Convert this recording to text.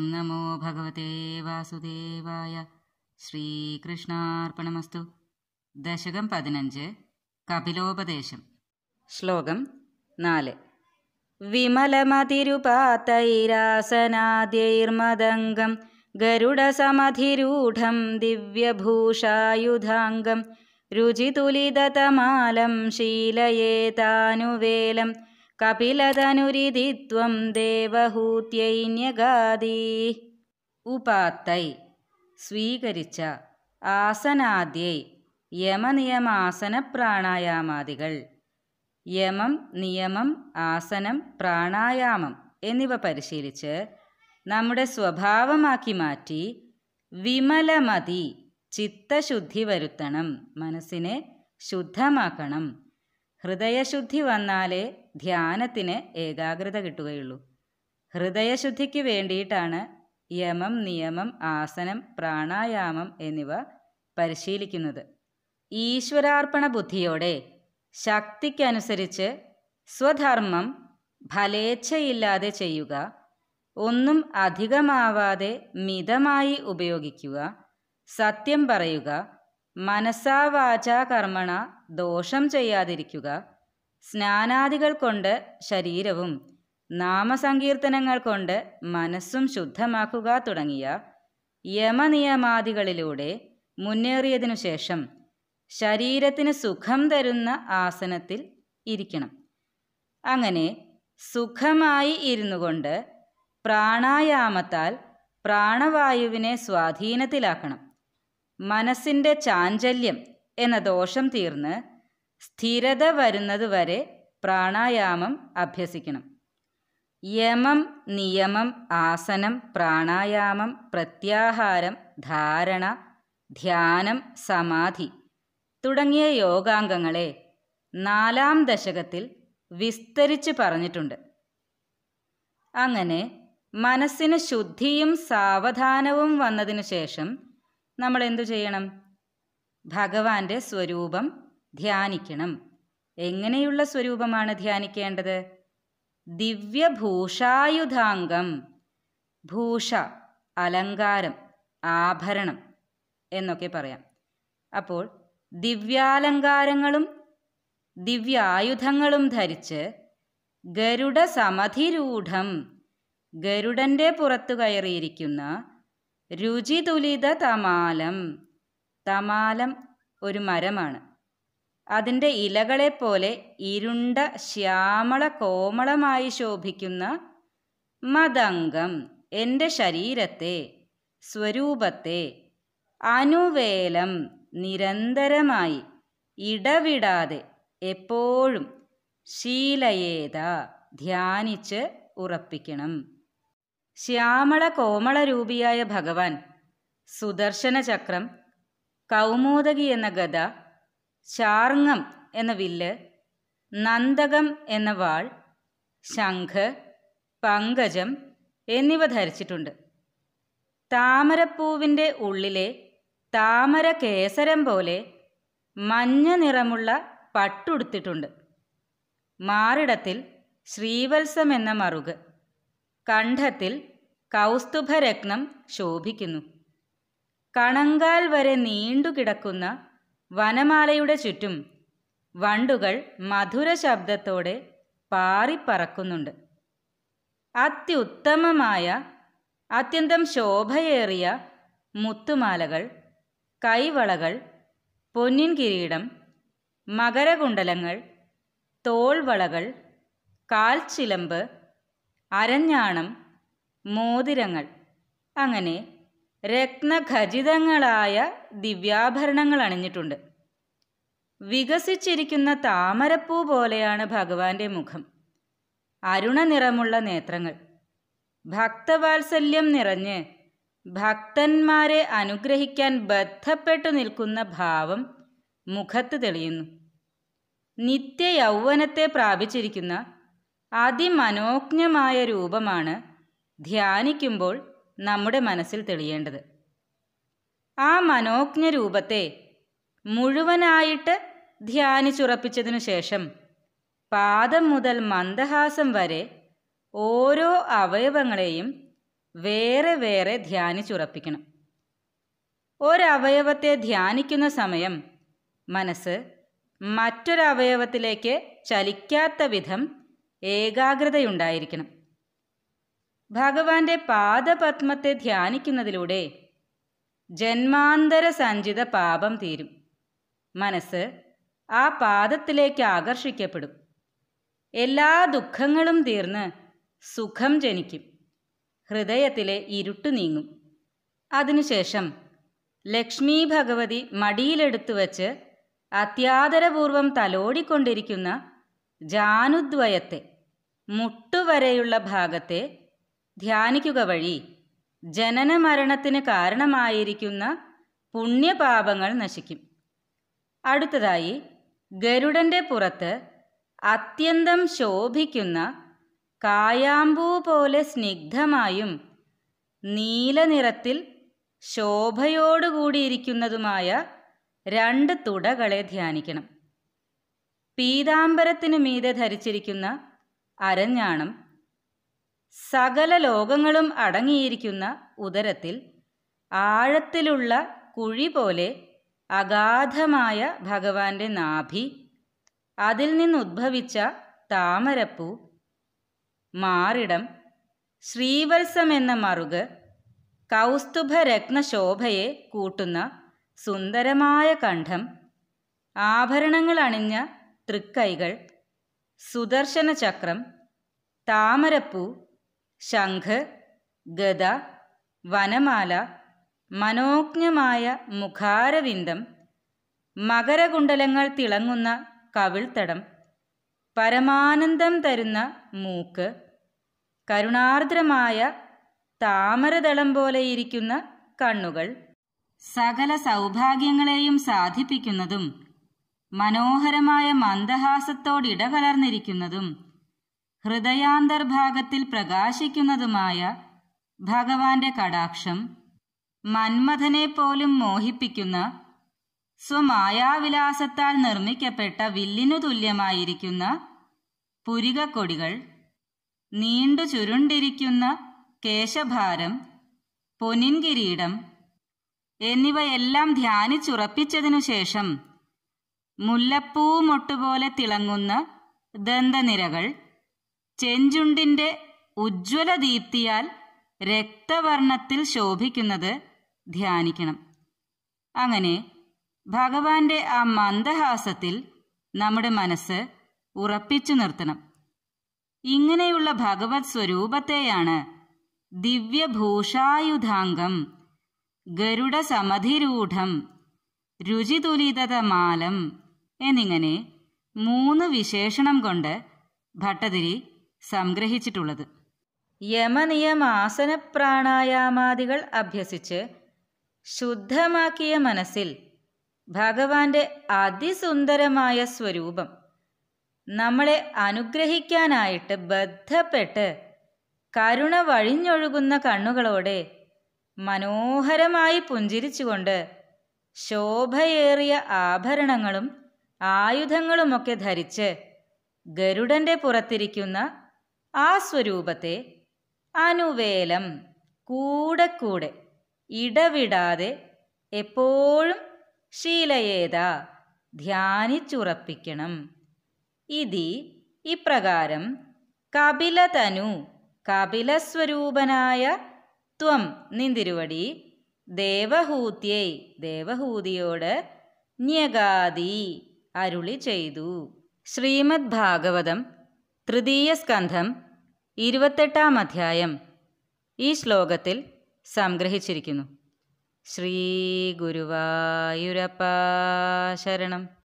ഓം നമോ ഭഗവതേ വാസുദേവായ ശ്രീകൃഷ്ണാർപ്പണമസ്തു ദശകം പതിനഞ്ച് കപിലോപദേശം ശ്ലോകം നാല് വിമലമതിരുപാത്തൈരാസനാദ്യൈർമദംഗം ഗരുഡസമധിരൂഢം ദിവ്യഭൂഷായുധാംഗം രുചിതുലിതതമാലം ശീലയേതാനുവേലം കപിലതനുരിതിത്വം ദേവഹൂത്യൈന്യഗാദി ഉപാത്തൈ സ്വീകരിച്ച ആസനാദ്യൈ യമനിയമാസന പ്രാണായാമാദികൾ യമം നിയമം ആസനം പ്രാണായാമം എന്നിവ പരിശീലിച്ച് നമ്മുടെ സ്വഭാവമാക്കി മാറ്റി വിമലമതി ചിത്തശുദ്ധി വരുത്തണം മനസ്സിനെ ശുദ്ധമാക്കണം ഹൃദയശുദ്ധി വന്നാലേ ധ്യാനത്തിന് ഏകാഗ്രത കിട്ടുകയുള്ളൂ ഹൃദയശുദ്ധിക്ക് വേണ്ടിയിട്ടാണ് യമം നിയമം ആസനം പ്രാണായാമം എന്നിവ പരിശീലിക്കുന്നത് ഈശ്വരാർപ്പണ ബുദ്ധിയോടെ ശക്തിക്കനുസരിച്ച് സ്വധർമ്മം ഫലേച്ഛയില്ലാതെ ചെയ്യുക ഒന്നും അധികമാവാതെ മിതമായി ഉപയോഗിക്കുക സത്യം പറയുക മനസാവാചാകർമ്മണ കർമ്മണ ദോഷം ചെയ്യാതിരിക്കുക സ്നാനാദികൾ കൊണ്ട് ശരീരവും നാമസങ്കീർത്തനങ്ങൾ കൊണ്ട് മനസ്സും ശുദ്ധമാക്കുക തുടങ്ങിയ യമനിയമാദികളിലൂടെ മുന്നേറിയതിനു ശേഷം ശരീരത്തിന് സുഖം തരുന്ന ആസനത്തിൽ ഇരിക്കണം അങ്ങനെ സുഖമായി ഇരുന്നു കൊണ്ട് പ്രാണായാമത്താൽ പ്രാണവായുവിനെ സ്വാധീനത്തിലാക്കണം മനസ്സിൻ്റെ ചാഞ്ചല്യം എന്ന ദോഷം തീർന്ന് സ്ഥിരത വരുന്നതുവരെ പ്രാണായാമം അഭ്യസിക്കണം യമം നിയമം ആസനം പ്രാണായാമം പ്രത്യാഹാരം ധാരണ ധ്യാനം സമാധി തുടങ്ങിയ യോഗാംഗങ്ങളെ നാലാം ദശകത്തിൽ വിസ്തരിച്ച് പറഞ്ഞിട്ടുണ്ട് അങ്ങനെ മനസ്സിന് ശുദ്ധിയും സാവധാനവും വന്നതിനു ശേഷം നമ്മൾ എന്തു ചെയ്യണം ഭഗവാന്റെ സ്വരൂപം ധ്യാനിക്കണം എങ്ങനെയുള്ള സ്വരൂപമാണ് ധ്യാനിക്കേണ്ടത് ദിവ്യഭൂഷായുധാംഗം ഭൂഷ അലങ്കാരം ആഭരണം എന്നൊക്കെ പറയാം അപ്പോൾ ദിവ്യാലങ്കാരങ്ങളും ദിവ്യായുധങ്ങളും ധരിച്ച് ഗരുഡ സമധിരൂഢം ഗരുഡൻ്റെ പുറത്തു കയറിയിരിക്കുന്ന രുചിതുലിത തമാലം തമാലം ഒരു മരമാണ് അതിൻ്റെ ഇലകളെപ്പോലെ ഇരുണ്ട ശ്യാമള കോമളമായി ശോഭിക്കുന്ന മതംഗം എൻ്റെ ശരീരത്തെ സ്വരൂപത്തെ അനുവേലം നിരന്തരമായി ഇടവിടാതെ എപ്പോഴും ശീലയേത ധ്യാനിച്ച് ഉറപ്പിക്കണം ശ്യാമള രൂപിയായ ഭഗവാൻ സുദർശന ചക്രം കൗമോദകി എന്ന ഗദ ശാർങ്ങം എന്ന വില്ല് നന്ദകം എന്ന വാൾ ശംഖ് പങ്കജം എന്നിവ ധരിച്ചിട്ടുണ്ട് താമരപ്പൂവിൻ്റെ ഉള്ളിലെ താമര കേസരം പോലെ മഞ്ഞ നിറമുള്ള പട്ടുടുത്തിട്ടുണ്ട് മാറിടത്തിൽ ശ്രീവത്സം എന്ന മറുക് കണ്ഠത്തിൽ കൗസ്തുഭരത്നം ശോഭിക്കുന്നു കണങ്കാൽ വരെ നീണ്ടുകിടക്കുന്ന വനമാലയുടെ ചുറ്റും വണ്ടുകൾ മധുര ശബ്ദത്തോടെ പാറിപ്പറക്കുന്നുണ്ട് അത്യുത്തമമായ അത്യന്തം ശോഭയേറിയ മുത്തുമാലകൾ കൈവളകൾ പൊന്നിൻ കിരീടം മകരകുണ്ടലങ്ങൾ തോൾവളകൾ കാൽച്ചിലമ്പ് അരഞ്ഞാണം മോതിരങ്ങൾ അങ്ങനെ രത്നഖചിതങ്ങളായ ദിവ്യാഭരണങ്ങൾ അണിഞ്ഞിട്ടുണ്ട് വികസിച്ചിരിക്കുന്ന താമരപ്പൂ പോലെയാണ് ഭഗവാന്റെ മുഖം അരുണനിറമുള്ള നേത്രങ്ങൾ ഭക്തവാത്സല്യം നിറഞ്ഞ് ഭക്തന്മാരെ അനുഗ്രഹിക്കാൻ ബദ്ധപ്പെട്ടു നിൽക്കുന്ന ഭാവം മുഖത്ത് തെളിയുന്നു നിത്യ യൗവനത്തെ പ്രാപിച്ചിരിക്കുന്ന അതിമനോജ്ഞമായ രൂപമാണ് ധ്യാനിക്കുമ്പോൾ നമ്മുടെ മനസ്സിൽ തെളിയേണ്ടത് ആ മനോജ്ഞ രൂപത്തെ മുഴുവനായിട്ട് ധ്യാനിച്ചുറപ്പിച്ചതിനു ശേഷം പാദം മുതൽ മന്ദഹാസം വരെ ഓരോ അവയവങ്ങളെയും വേറെ വേറെ ധ്യാനിച്ചുറപ്പിക്കണം ഒരവയവത്തെ ധ്യാനിക്കുന്ന സമയം മനസ്സ് മറ്റൊരവയവത്തിലേക്ക് ചലിക്കാത്ത വിധം ഏകാഗ്രതയുണ്ടായിരിക്കണം ഭഗവാന്റെ പാദപത്മത്തെ ധ്യാനിക്കുന്നതിലൂടെ ജന്മാന്തര സഞ്ചിത പാപം തീരും മനസ്സ് ആ പാദത്തിലേക്ക് ആകർഷിക്കപ്പെടും എല്ലാ ദുഃഖങ്ങളും തീർന്ന് സുഖം ജനിക്കും ഹൃദയത്തിലെ ഇരുട്ട് നീങ്ങും അതിനുശേഷം ലക്ഷ്മി ഭഗവതി മടിയിലെടുത്തു വച്ച് അത്യാദരപൂർവം തലോടിക്കൊണ്ടിരിക്കുന്ന ജാനുദ്വയത്തെ മുട്ടുവരെയുള്ള ഭാഗത്തെ ധ്യാനിക്കുക വഴി ജനന മരണത്തിന് കാരണമായിരിക്കുന്ന പുണ്യപാപങ്ങൾ നശിക്കും അടുത്തതായി ഗരുഡന്റെ പുറത്ത് അത്യന്തം ശോഭിക്കുന്ന കായാമ്പൂ പോലെ സ്നിഗ്ധമായും നീലനിറത്തിൽ ശോഭയോടുകൂടിയിരിക്കുന്നതുമായ രണ്ട് തുടകളെ ധ്യാനിക്കണം പീതാംബരത്തിനു മീതെ ധരിച്ചിരിക്കുന്ന അരഞ്ഞാണം സകല ലോകങ്ങളും അടങ്ങിയിരിക്കുന്ന ഉദരത്തിൽ ആഴത്തിലുള്ള കുഴി പോലെ അഗാധമായ ഭഗവാന്റെ നാഭി അതിൽ നിന്നുദ്ഭവിച്ച താമരപ്പൂ മാറിടം ശ്രീവത്സം എന്ന മറുക് കൗസ്തുഭരത്നശോഭയെ കൂട്ടുന്ന സുന്ദരമായ കണ്ഠം ആഭരണങ്ങൾ അണിഞ്ഞ തൃക്കൈകൾ സുദർശന ചക്രം താമരപ്പൂ ശംഖ് ഗദ വനമാല മനോജ്ഞമായ മുഖാരവിന്ദം മകരകുണ്ടലങ്ങൾ തിളങ്ങുന്ന കവിൾത്തടം പരമാനന്ദം തരുന്ന മൂക്ക് കരുണാർദ്രമായ താമരതളം പോലെയിരിക്കുന്ന കണ്ണുകൾ സകല സൗഭാഗ്യങ്ങളെയും സാധിപ്പിക്കുന്നതും മനോഹരമായ മന്ദഹാസത്തോടിടകലർന്നിരിക്കുന്നതും ഹൃദയാന്തർഭാഗത്തിൽ പ്രകാശിക്കുന്നതുമായ ഭഗവാന്റെ കടാക്ഷം മന്മഥനെ പോലും മോഹിപ്പിക്കുന്ന സ്വമായാവിലാസത്താൽ നിർമ്മിക്കപ്പെട്ട വില്ലിനു തുല്യമായിരിക്കുന്ന പുരികക്കൊടികൾ നീണ്ടു ചുരുണ്ടിരിക്കുന്ന കേശഭാരം പൊനിൻ കിരീടം എന്നിവയെല്ലാം ധ്യാനിച്ചുറപ്പിച്ചതിനു ശേഷം മുല്ലപ്പൂ മൊട്ടുപോലെ തിളങ്ങുന്ന ദന്തനിരകൾ ചെഞ്ചുണ്ടിന്റെ ഉജ്ജ്വല ദീപ്തിയാൽ രക്തവർണത്തിൽ ശോഭിക്കുന്നത് ധ്യാനിക്കണം അങ്ങനെ ഭഗവാന്റെ ആ മന്ദഹാസത്തിൽ നമ്മുടെ മനസ്സ് ഉറപ്പിച്ചു നിർത്തണം ഇങ്ങനെയുള്ള ഭഗവത് സ്വരൂപത്തെയാണ് ദിവ്യഭൂഷായുധാംഗം ഗരുഡ സമധിരൂഢം രുചിതുലിതമാലം എന്നിങ്ങനെ മൂന്ന് വിശേഷണം കൊണ്ട് ഭട്ടതിരി സംഗ്രഹിച്ചിട്ടുള്ളത് യമനിയമാസന പ്രാണായാമാദികൾ അഭ്യസിച്ച് ശുദ്ധമാക്കിയ മനസ്സിൽ ഭഗവാന്റെ അതിസുന്ദരമായ സ്വരൂപം നമ്മളെ അനുഗ്രഹിക്കാനായിട്ട് ബദ്ധപ്പെട്ട് കരുണ വഴിഞ്ഞൊഴുകുന്ന കണ്ണുകളോടെ മനോഹരമായി പുഞ്ചിരിച്ചുകൊണ്ട് ശോഭയേറിയ ആഭരണങ്ങളും ആയുധങ്ങളുമൊക്കെ ധരിച്ച് ഗരുഡന്റെ പുറത്തിരിക്കുന്ന ആ സ്വരൂപത്തെ അനുവേലം കൂടെ കൂടെ ഇടവിടാതെ എപ്പോഴും ശീലയേത ധ്യാനിച്ചുറപ്പിക്കണം ഇതി ഇപ്രകാരം കപിലതനു കപിലസ്വരൂപനായ ത്വം നിന്തിരുവടി ദേവഹൂത്യേ ദേവഹൂതിയോട് ന്യഗാദി അരുളി ചെയ്തു ശ്രീമദ് ഭാഗവതം തൃതീയ സ്കന്ധം ഇരുപത്തെട്ടാം അധ്യായം ഈ ശ്ലോകത്തിൽ സംഗ്രഹിച്ചിരിക്കുന്നു ശ്രീ ഗുരുവായൂരപ്പ ശരണം